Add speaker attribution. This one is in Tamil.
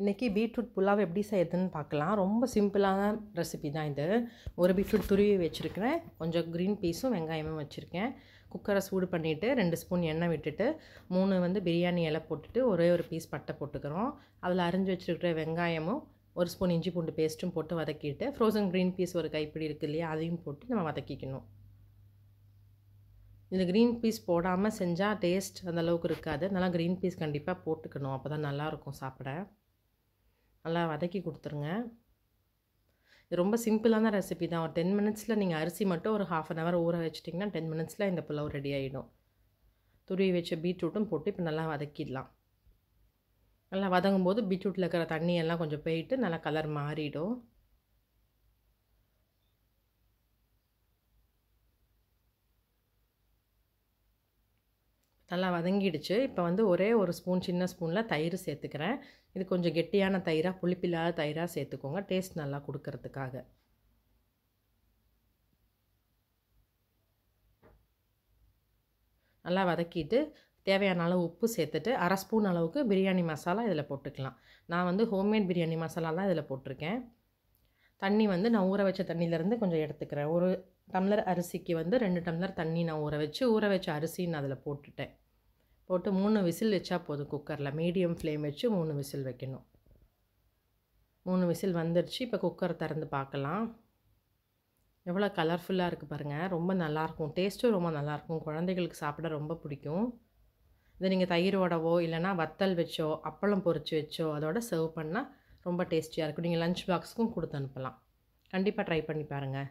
Speaker 1: இன்றைக்கி பீட்ரூட் புலாவை எப்படி செய்யறதுன்னு பார்க்கலாம் ரொம்ப சிம்பிளான ரெசிபி தான் இது ஒரு பீட்ரூட் துருவி வச்சுருக்கிறேன் கொஞ்சம் க்ரீன் பீஸும் வெங்காயமும் வச்சுருக்கேன் குக்கரை சூடு பண்ணிவிட்டு ரெண்டு ஸ்பூன் எண்ணெய் விட்டுட்டு மூணு வந்து பிரியாணி இலை போட்டுட்டு ஒரே ஒரு பீஸ் பட்டை போட்டுக்கிறோம் அதில் அரிஞ்சு வச்சுருக்கிற வெங்காயமும் ஒரு ஸ்பூன் இஞ்சி பூண்டு பேஸ்ட்டும் போட்டு வதக்கிட்டு ஃப்ரோசன் க்ரீன் பீஸ் ஒரு கைப்பிடி இருக்கு இல்லையா அதையும் போட்டு நம்ம வதக்கிக்கணும் இந்த க்ரீன் பீஸ் போடாமல் செஞ்சால் டேஸ்ட் அந்தளவுக்கு இருக்காது அதனால் க்ரீன் பீஸ் கண்டிப்பாக போட்டுக்கணும் அப்போ தான் நல்லாயிருக்கும் சாப்பிட நல்லா வதக்கி கொடுத்துருங்க இது ரொம்ப சிம்பிளான ரெசிபி தான் ஒரு டென் மினிட்ஸில் நீங்கள் அரிசி மட்டும் ஒரு ஹாஃப் அன் ஹவர் ஊற வச்சிட்டிங்கன்னா டென் மினிட்ஸில் இந்த புலவு ரெடி ஆகிடும் துருவி வச்ச பீட்ரூட்டும் போட்டு இப்போ நல்லா வதக்கிடலாம் நல்லா வதங்கும் போது பீட்ரூட்டில் இருக்கிற தண்ணியெல்லாம் கொஞ்சம் போயிட்டு நல்லா கலர் மாறிடும் நல்லா வதங்கிடுச்சு இப்போ வந்து ஒரே ஒரு ஸ்பூன் சின்ன ஸ்பூனில் தயிர் சேர்த்துக்கிறேன் இது கொஞ்சம் கெட்டியான தயிராக புளிப்பில்லாத தயிராக சேர்த்துக்கோங்க டேஸ்ட் நல்லா கொடுக்கறதுக்காக நல்லா வதக்கிட்டு தேவையான அளவு உப்பு சேர்த்துட்டு அரை ஸ்பூன் அளவுக்கு பிரியாணி மசாலா இதில் போட்டுக்கலாம் நான் வந்து ஹோம்மேட் பிரியாணி மசாலா தான் இதில் போட்டிருக்கேன் தண்ணி வந்து நான் ஊற வச்ச தண்ணியிலேருந்து கொஞ்சம் எடுத்துக்கிறேன் ஒரு டம்ளர் அரிசிக்கு வந்து ரெண்டு டம்ளர் தண்ணி நான் ஊற வச்சு ஊற வச்ச அரிசின்னு அதில் போட்டுட்டேன் போட்டு மூணு விசில் வச்சா போதும் குக்கரில் மீடியம் ஃப்ளேம் வச்சு மூணு விசில் வைக்கணும் மூணு விசில் வந்துடுச்சு இப்போ குக்கர் திறந்து பார்க்கலாம் எவ்வளோ கலர்ஃபுல்லாக இருக்குது பாருங்கள் ரொம்ப நல்லாயிருக்கும் டேஸ்ட்டும் ரொம்ப நல்லாயிருக்கும் குழந்தைகளுக்கு சாப்பிட ரொம்ப பிடிக்கும் இதை நீங்கள் தயிரோடவோ இல்லைனா வத்தல் வச்சோ அப்பளம் பொறிச்சு வச்சோ அதோட சர்வ் பண்ணால் ரொம்ப டேஸ்டியாக இருக்கும் நீங்கள் லஞ்ச் பாக்ஸுக்கும் கொடுத்து அனுப்பலாம் கண்டிப்பாக ட்ரை பண்ணி பாருங்கள்